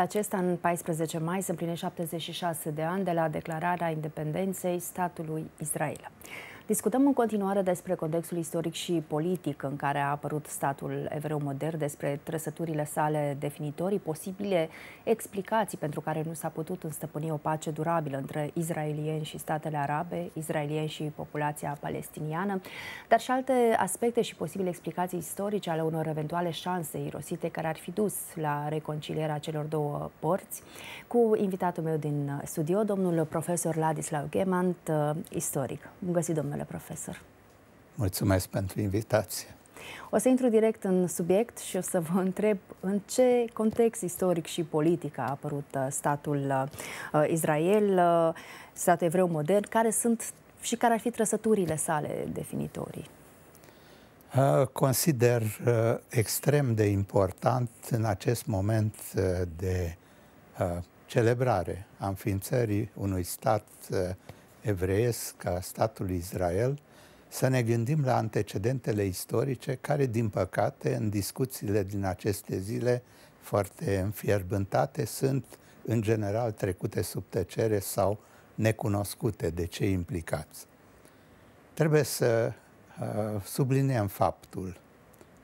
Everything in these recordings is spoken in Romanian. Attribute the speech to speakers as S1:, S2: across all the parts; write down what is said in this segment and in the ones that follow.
S1: acesta, în 14 mai, se împlinește 76 de ani de la declararea independenței statului Israel. Discutăm în continuare despre contextul istoric și politic în care a apărut statul evreu modern, despre trăsăturile sale definitorii, posibile explicații pentru care nu s-a putut înstăpâni o pace durabilă între izraelieni și statele arabe, izraelieni și populația palestiniană, dar și alte aspecte și posibile explicații istorice ale unor eventuale șanse irosite care ar fi dus la reconcilierea celor două părți, cu invitatul meu din studio, domnul profesor Ladislav Gemant, uh, istoric. Bun găsit, domnule domnule profesor.
S2: Mulțumesc pentru invitație.
S1: O să intru direct în subiect și o să vă întreb în ce context istoric și politic a apărut uh, statul uh, Israel, uh, statul evreu modern, care sunt și care ar fi trăsăturile sale definitorii.
S2: Uh, consider uh, extrem de important în acest moment uh, de uh, celebrare a înființării unui stat uh, evreiesc a statului Israel, să ne gândim la antecedentele istorice care, din păcate, în discuțiile din aceste zile foarte înfierbântate, sunt în general trecute sub tăcere sau necunoscute de cei implicați. Trebuie să uh, subliniem faptul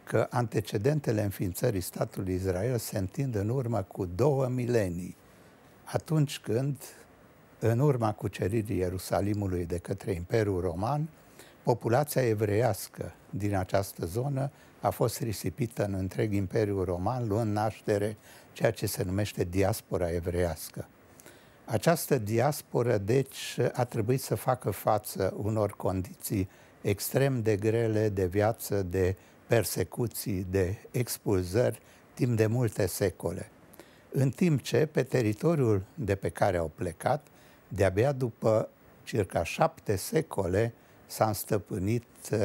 S2: că antecedentele înființării statului Israel se întind în urmă cu două milenii, atunci când în urma cuceririi Ierusalimului de către Imperiul Roman, populația evreiască din această zonă a fost risipită în întreg Imperiul Roman, luând naștere ceea ce se numește diaspora evreiască. Această diasporă, deci, a trebuit să facă față unor condiții extrem de grele de viață, de persecuții, de expulzări, timp de multe secole. În timp ce, pe teritoriul de pe care au plecat, de-abia după circa șapte secole s-a înstăpânit uh,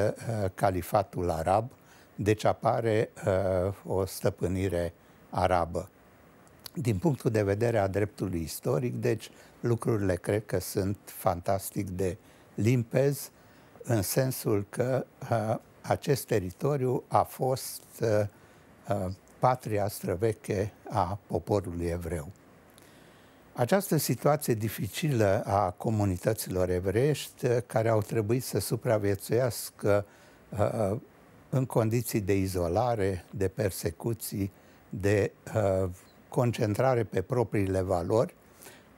S2: califatul arab, deci apare uh, o stăpânire arabă. Din punctul de vedere a dreptului istoric, deci lucrurile cred că sunt fantastic de limpez, în sensul că uh, acest teritoriu a fost uh, uh patria străveche a poporului evreu. Această situație dificilă a comunităților evreiești uh, care au trebuit să supraviețuiască uh, uh, în condiții de izolare, de persecuții, de concentrare pe propriile valori,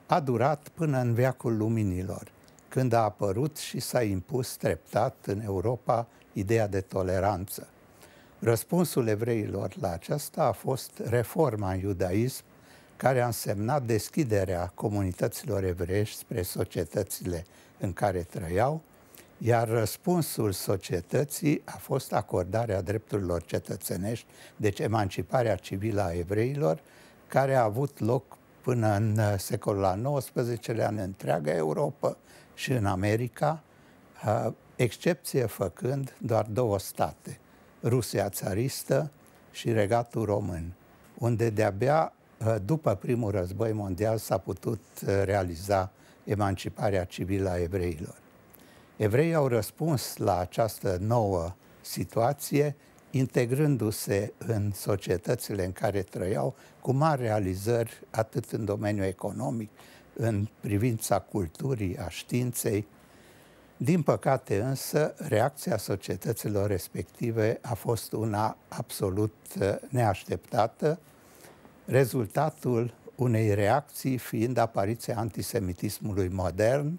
S2: a durat până în veacul luminilor, când a apărut și s-a impus treptat în Europa ideea de toleranță. Răspunsul evreilor la aceasta a fost reforma în iudaism care a însemnat deschiderea comunităților evreiești spre societățile în care trăiau, iar răspunsul societății a fost acordarea drepturilor cetățenești, deci emanciparea civilă a evreilor, care a avut loc până în uh, secolul al XIX-lea în întreaga Europa și în America, uh, excepție făcând doar două state, Rusia țaristă și Regatul Român, unde de-abia Eh, după primul război mondial s-a putut eh, realiza emanciparea civilă a evreilor. Evreii au răspuns la această nouă situație integrându-se în societățile în care trăiau cu mari realizări atât în domeniul economic, în privința culturii, a științei. Din păcate însă, reacția societăților respective a fost una absolut eh, neașteptată, rezultatul unei reacții fiind apariția antisemitismului modern,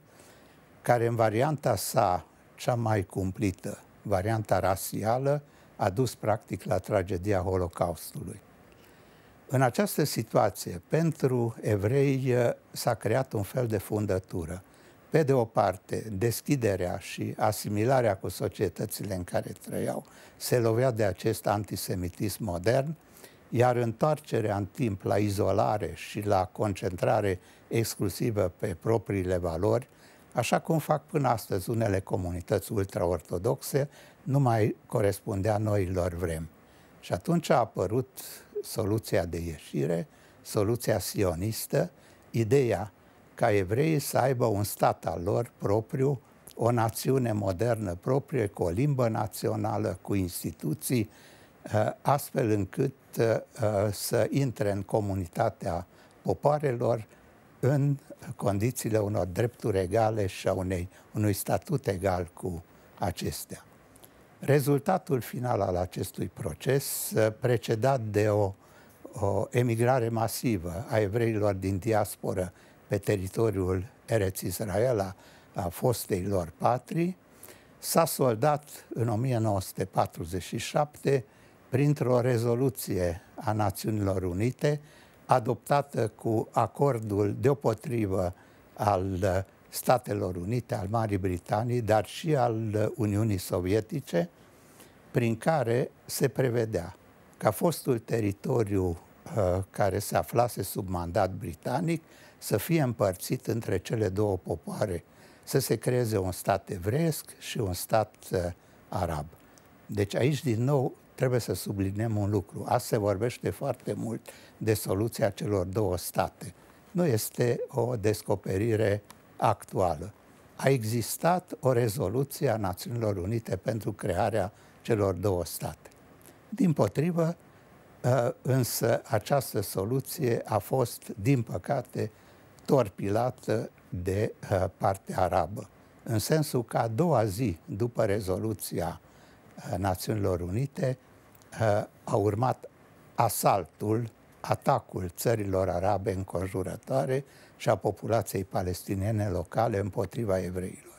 S2: care în varianta sa cea mai cumplită, varianta rasială, a dus practic la tragedia Holocaustului. În această situație, pentru evrei s-a creat un fel de fundătură. Pe de o parte, deschiderea și asimilarea cu societățile în care trăiau se lovea de acest antisemitism modern, iar întoarcerea în timp la izolare și la concentrare exclusivă pe propriile valori, așa cum fac până astăzi unele comunități ultraortodoxe, nu mai corespundea noilor vremi. Și atunci a apărut soluția de ieșire, soluția sionistă, ideea ca evreii să aibă un stat al lor propriu, o națiune modernă proprie, cu o limbă națională, cu instituții, Uh, astfel încât uh, uh, să intre în comunitatea popoarelor în condițiile unor drepturi egale și a unei, unui statut egal cu acestea. Rezultatul final al acestui proces, precedat de o, o emigrare masivă a evreilor din diasporă pe teritoriul Israel, a, a fostei lor patrii, s-a soldat în 1947 printr-o rezoluție a Națiunilor Unite, adoptată cu acordul deopotrivă al Statelor Unite, al Marii Britanii, dar și al Uniunii Sovietice, prin care se prevedea ca fostul teritoriu uh, care se aflase sub mandat britanic să fie împărțit între cele două popoare, să se creeze un stat evresc și un stat uh, arab. Deci aici, din nou, trebuie să subliniem un lucru. Azi se vorbește foarte mult de soluția celor două state. Nu este o descoperire actuală. A existat o rezoluție a Națiunilor Unite pentru crearea celor două state. Din potrivă, ă, însă această soluție a fost, din păcate, torpilată de ă, partea arabă. În sensul că a doua zi după rezoluția Eh, Națiunilor Unite, eh, a urmat asaltul, atacul țărilor arabe înconjurătoare și a populației palestiniene locale împotriva evreilor.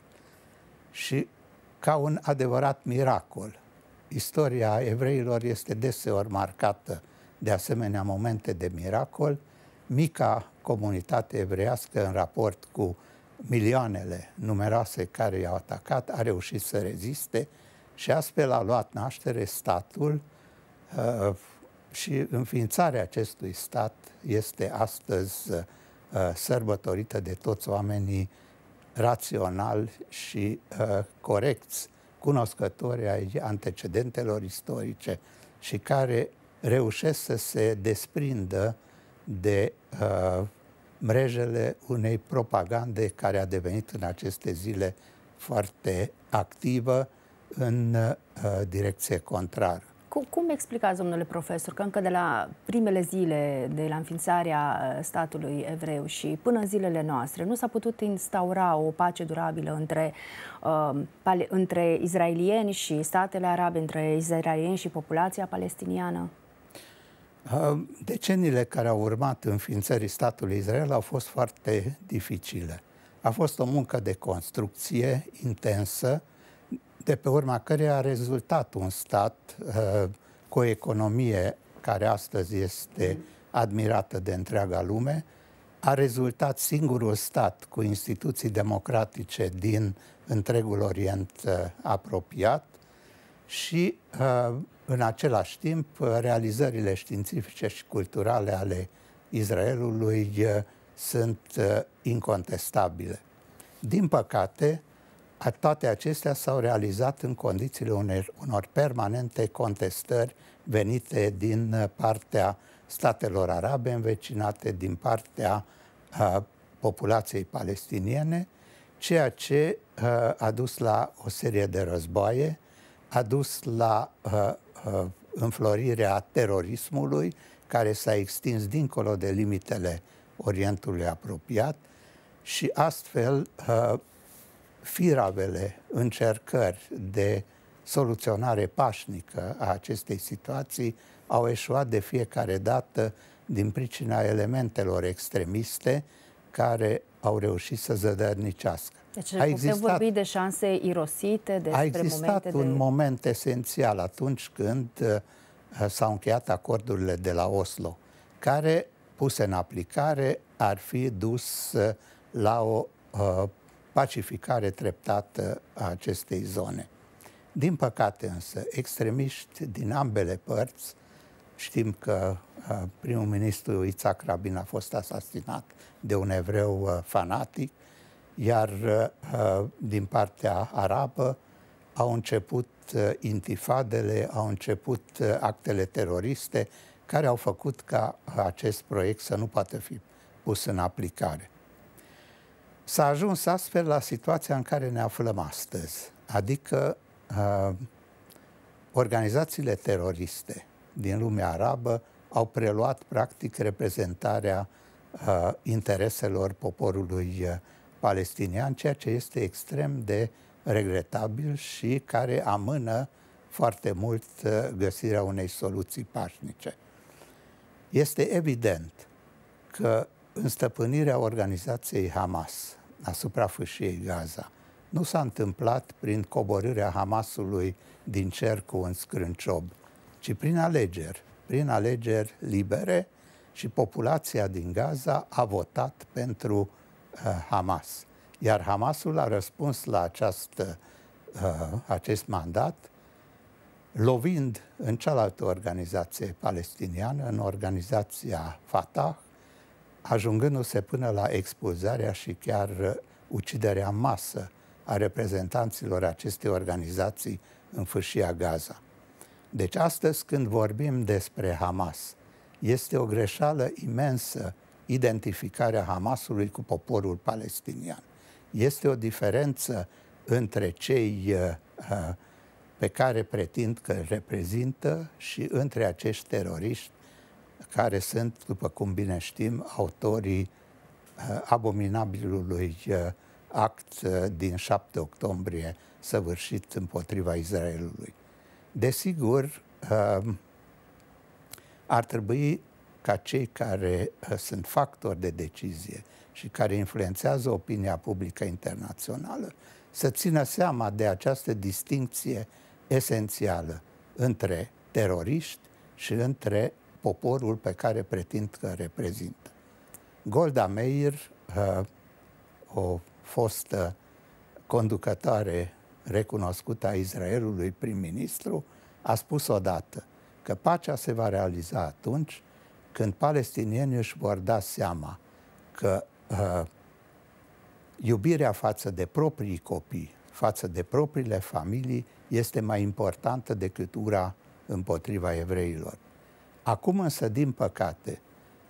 S2: Și ca un adevărat miracol, istoria evreilor este deseori marcată de asemenea momente de miracol, mica comunitate evreiască în raport cu milioanele numeroase care i-au atacat a reușit să reziste și astfel a luat naștere statul uh, și înființarea acestui stat este astăzi uh, sărbătorită de toți oamenii raționali și uh, corecți, cunoscători ai antecedentelor istorice și care reușesc să se desprindă de uh, mrejele unei propagande care a devenit în aceste zile foarte activă în uh, direcție contrară.
S1: Cum, cum explicați, domnule profesor, că încă de la primele zile de la înființarea uh, statului evreu și până în zilele noastre nu s-a putut instaura o pace durabilă între, uh, între izraelieni și statele arabe, între izraelieni și populația palestiniană?
S2: Uh, deceniile care au urmat înființării statului Israel au fost foarte dificile. A fost o muncă de construcție intensă, uh, de pe urma căreia a rezultat un stat uh, cu o economie care astăzi este admirată de întreaga lume, a rezultat singurul stat cu instituții democratice din întregul Orient uh, apropiat și, uh, în același timp, uh, realizările științifice și culturale ale Israelului uh, sunt uh, incontestabile. Din păcate, toate acestea s-au realizat în condițiile unor, unor permanente contestări venite din partea statelor arabe învecinate, din partea uh, populației palestiniene, ceea ce uh, a dus la o serie de războaie, a dus la uh, uh, înflorirea terorismului, care s-a extins dincolo de limitele Orientului apropiat și astfel uh, firavele încercări de soluționare pașnică a acestei situații au eșuat de fiecare dată din pricina elementelor extremiste care au reușit să zădărnicească.
S1: Deci a existat, putem vorbi de șanse irosite, de A existat un de...
S2: moment esențial atunci când uh, s-au încheiat acordurile de la Oslo, care, puse în aplicare, ar fi dus uh, la o uh, pacificare treptată a acestei zone. Din păcate însă, extremiști din ambele părți, știm că uh, primul ministru Itzhak Rabin a fost asasinat de un evreu uh, fanatic, iar uh, din partea arabă au început intifadele, au început actele teroriste care au făcut ca acest proiect să nu poată fi pus în aplicare. S-a ajuns astfel la situația în care ne aflăm astăzi, adică uh, organizațiile teroriste din lumea arabă au preluat practic reprezentarea uh, intereselor poporului uh, palestinian, ceea ce este extrem de regretabil și care amână foarte mult uh, găsirea unei soluții pașnice. Este evident că în stăpânirea organizației Hamas asupra fâșiei Gaza nu s-a întâmplat prin coborârea Hamasului din cer cu un scrânciob, ci prin alegeri, prin alegeri libere și populația din Gaza a votat pentru uh, Hamas. Iar Hamasul a răspuns la această, uh, acest mandat lovind în cealaltă organizație palestiniană, în organizația Fatah, ajungându-se până la expulzarea și chiar uh, uciderea masă a reprezentanților acestei organizații în fâșia Gaza. Deci astăzi când vorbim despre Hamas, este o greșeală imensă identificarea Hamasului cu poporul palestinian. Este o diferență între cei uh, uh, pe care pretind că reprezintă și între acești teroriști care sunt, după cum bine știm, autorii uh, abominabilului uh, act uh, din 7 octombrie săvârșit împotriva Israelului. Desigur, ar trebui ca cei care sunt factori de decizie și care influențează opinia publică internațională să țină seama de această distinție esențială între teroriști și între poporul pe care pretind că reprezintă. Golda Meir, uh, o fostă conducătoare recunoscută a Israelului prim-ministru, a spus odată că pacea se va realiza atunci când palestinienii își vor da seama că uh, iubirea față de proprii copii, față de propriile familii, este mai importantă decât ura împotriva evreilor. Acum însă, din păcate,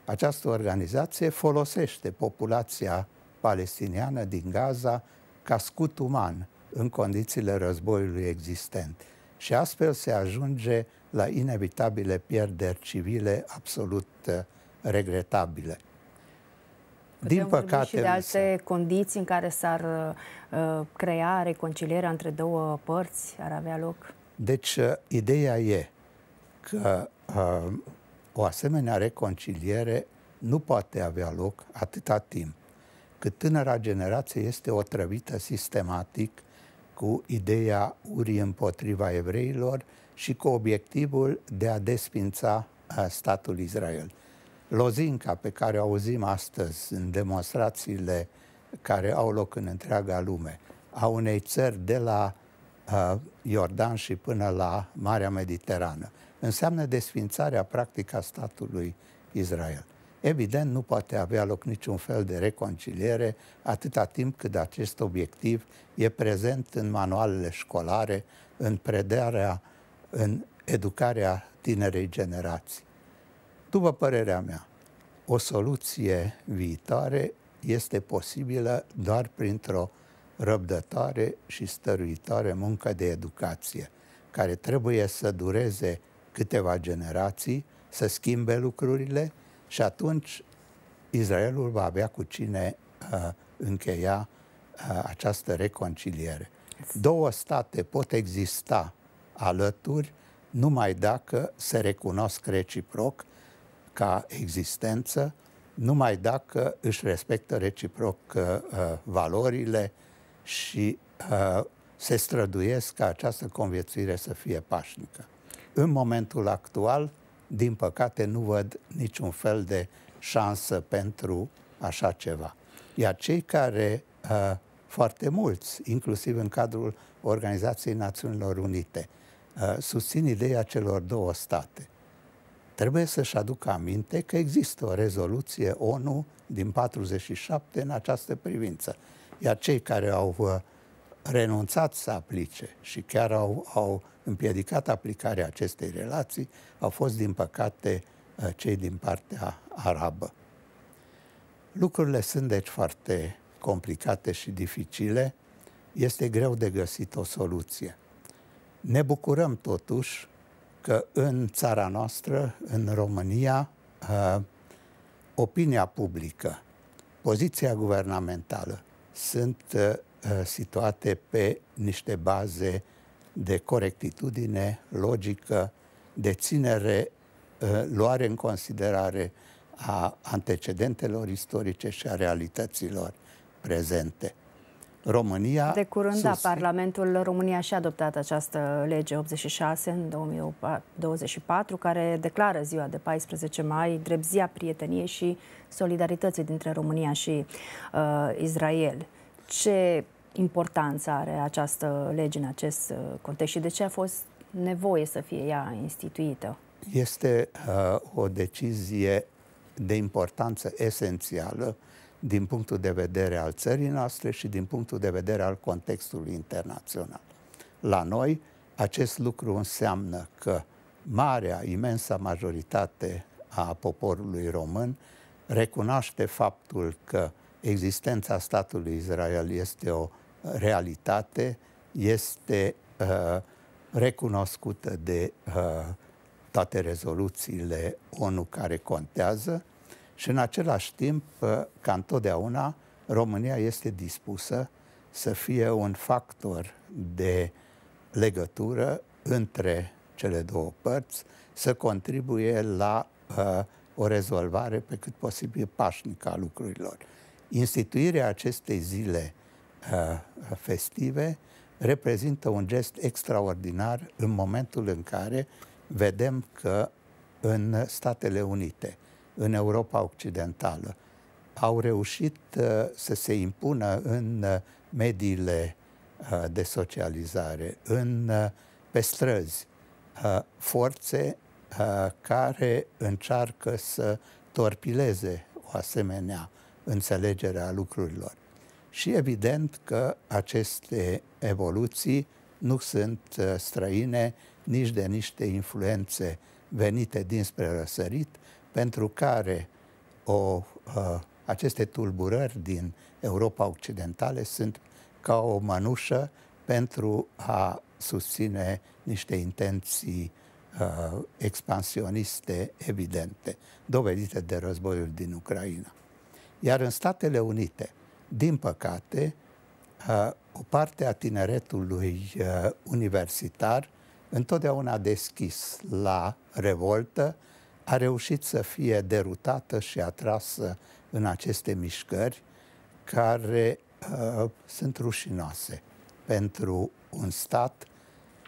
S2: această organizație folosește populația palestiniană din Gaza ca scut uman în condițiile războiului existent. Și astfel se ajunge la inevitabile pierderi civile absolut uh, regretabile. Putem din păcate. Și de alte
S1: însă, condiții în care s-ar uh, uh, crea reconcilierea între două părți, ar avea loc?
S2: Deci, uh, ideea e că Ă, o asemenea reconciliere nu poate avea loc atâta timp cât tânăra generație este otrăvită sistematic cu ideea urii împotriva evreilor și cu obiectivul de a desfința ă, statul Israel. Lozinca pe care o auzim astăzi în demonstrațiile care au loc în întreaga lume, a unei țări de la uh, Iordan și până la Marea Mediterană, înseamnă desfințarea practică a statului Israel. Evident, nu poate avea loc niciun fel de reconciliere atâta timp cât acest obiectiv e prezent în manualele școlare, în predarea, în educarea tinerei generații. După părerea mea, o soluție viitoare este posibilă doar printr-o răbdătoare și stăruitoare muncă de educație, care trebuie să dureze câteva generații să schimbe lucrurile și atunci Israelul va avea cu cine uh, încheia uh, această reconciliere. Două state pot exista alături numai dacă se recunosc reciproc ca existență, numai dacă își respectă reciproc uh, uh valorile și uh, se străduiesc ca această conviețuire să fie pașnică. În momentul actual, din păcate, nu văd niciun fel de șansă pentru așa ceva. Iar cei care, uh, foarte mulți, inclusiv în cadrul Organizației Națiunilor Unite, uh, susțin ideea celor două state, trebuie să-și aducă aminte că există o rezoluție ONU din 47 în această privință. Iar cei care au uh, renunțat să aplice și chiar au, au împiedicat aplicarea acestei relații au fost, din păcate, uh, cei din partea arabă. Lucrurile sunt, deci, foarte complicate și dificile. Este greu de găsit o soluție. Ne bucurăm, totuși, că în țara noastră, în România, uh, opinia publică, poziția guvernamentală sunt uh, Eh, situate pe niște baze de corectitudine, logică, de ținere, eh, luare în considerare a antecedentelor istorice și a realităților prezente. România... De
S1: curând, da, susține... da, Parlamentul România și-a adoptat această lege 86 în 2024, care declară ziua de 14 mai drept ziua prieteniei și solidarității dintre România și uh, Israel ce importanță are această lege în acest uh, context și de ce a fost nevoie să fie ea instituită?
S2: Este uh, o decizie de importanță esențială din punctul de vedere al țării noastre și din punctul de vedere al contextului internațional. La noi, acest lucru înseamnă că marea, imensa majoritate a poporului român recunoaște faptul că uh, existența statului Israel este o realitate, este uh, recunoscută de uh, toate rezoluțiile ONU care contează și în același timp, uh, ca întotdeauna, România este dispusă să fie un factor de legătură între cele două părți, să contribuie la uh, o rezolvare pe cât posibil pașnică a lucrurilor instituirea acestei zile uh, festive reprezintă un gest extraordinar în momentul în care vedem că în Statele Unite, în Europa Occidentală, au reușit uh, să se impună în uh, mediile de socializare, în, pe străzi, forțe care încearcă să torpileze o asemenea înțelegerea lucrurilor. Și evident că aceste evoluții nu sunt uh, străine nici de niște influențe venite dinspre răsărit, pentru care o, uh, aceste tulburări din Europa Occidentală sunt ca o mănușă pentru a susține niște intenții uh, expansioniste evidente, dovedite de războiul din Ucraina. Iar în Statele Unite, din păcate, uh, o parte a tineretului uh, universitar, întotdeauna deschis la revoltă, a reușit să fie derutată și atrasă în aceste mișcări care uh, sunt rușinoase pentru un stat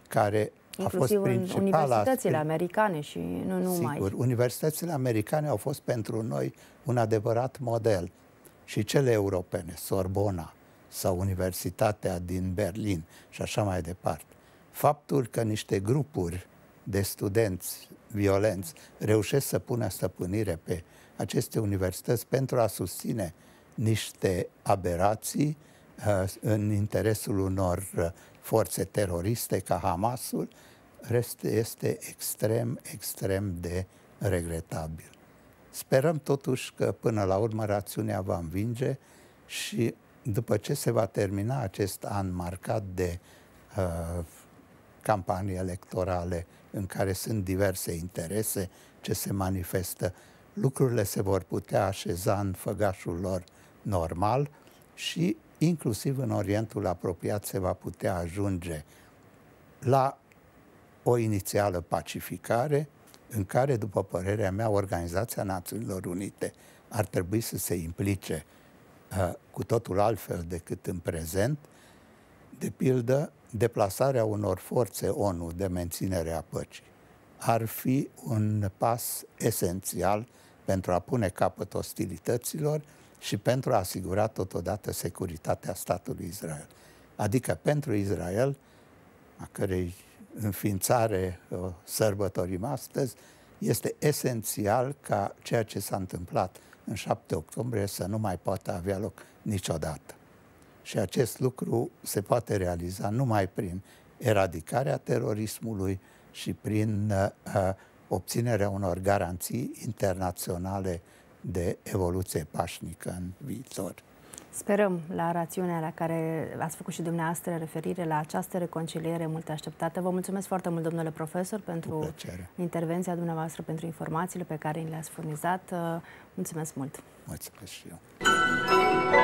S2: care inclusiv în universitățile
S1: americane și nu numai. Sigur,
S2: universitățile americane au fost pentru noi un adevărat model. Și cele europene, Sorbona sau Universitatea din Berlin și așa mai departe. Faptul că niște grupuri de studenți violenți reușesc să pună stăpânire pe aceste universități pentru a susține niște aberații uh, în interesul unor uh, forțe teroriste ca Hamasul, rest este extrem, extrem de regretabil. Sperăm totuși că până la urmă rațiunea va învinge și după ce se va termina acest an marcat de uh, campanii electorale în care sunt diverse interese ce se manifestă, lucrurile se vor putea așeza în făgașul lor normal și inclusiv în Orientul apropiat se va putea ajunge la o inițială pacificare în care, după părerea mea, Organizația Națiunilor Unite ar trebui să se implice uh, cu totul altfel decât în prezent, de pildă, deplasarea unor forțe ONU de menținere a păcii ar fi un pas esențial pentru a pune capăt ostilităților și pentru a asigura totodată securitatea statului Israel. Adică pentru Israel, a cărei înființare o sărbătorim astăzi, este esențial ca ceea ce s-a întâmplat în 7 octombrie să nu mai poată avea loc niciodată. Și acest lucru se poate realiza numai prin eradicarea terorismului și prin uh, uh obținerea unor garanții internaționale de evoluție pașnică în viitor.
S1: Sperăm la rațiunea la care ați făcut și dumneavoastră referire la această reconciliere mult așteptată. Vă mulțumesc foarte mult, domnule profesor, pentru intervenția dumneavoastră, pentru informațiile pe care le-ați furnizat. Mulțumesc mult! Mulțumesc și eu!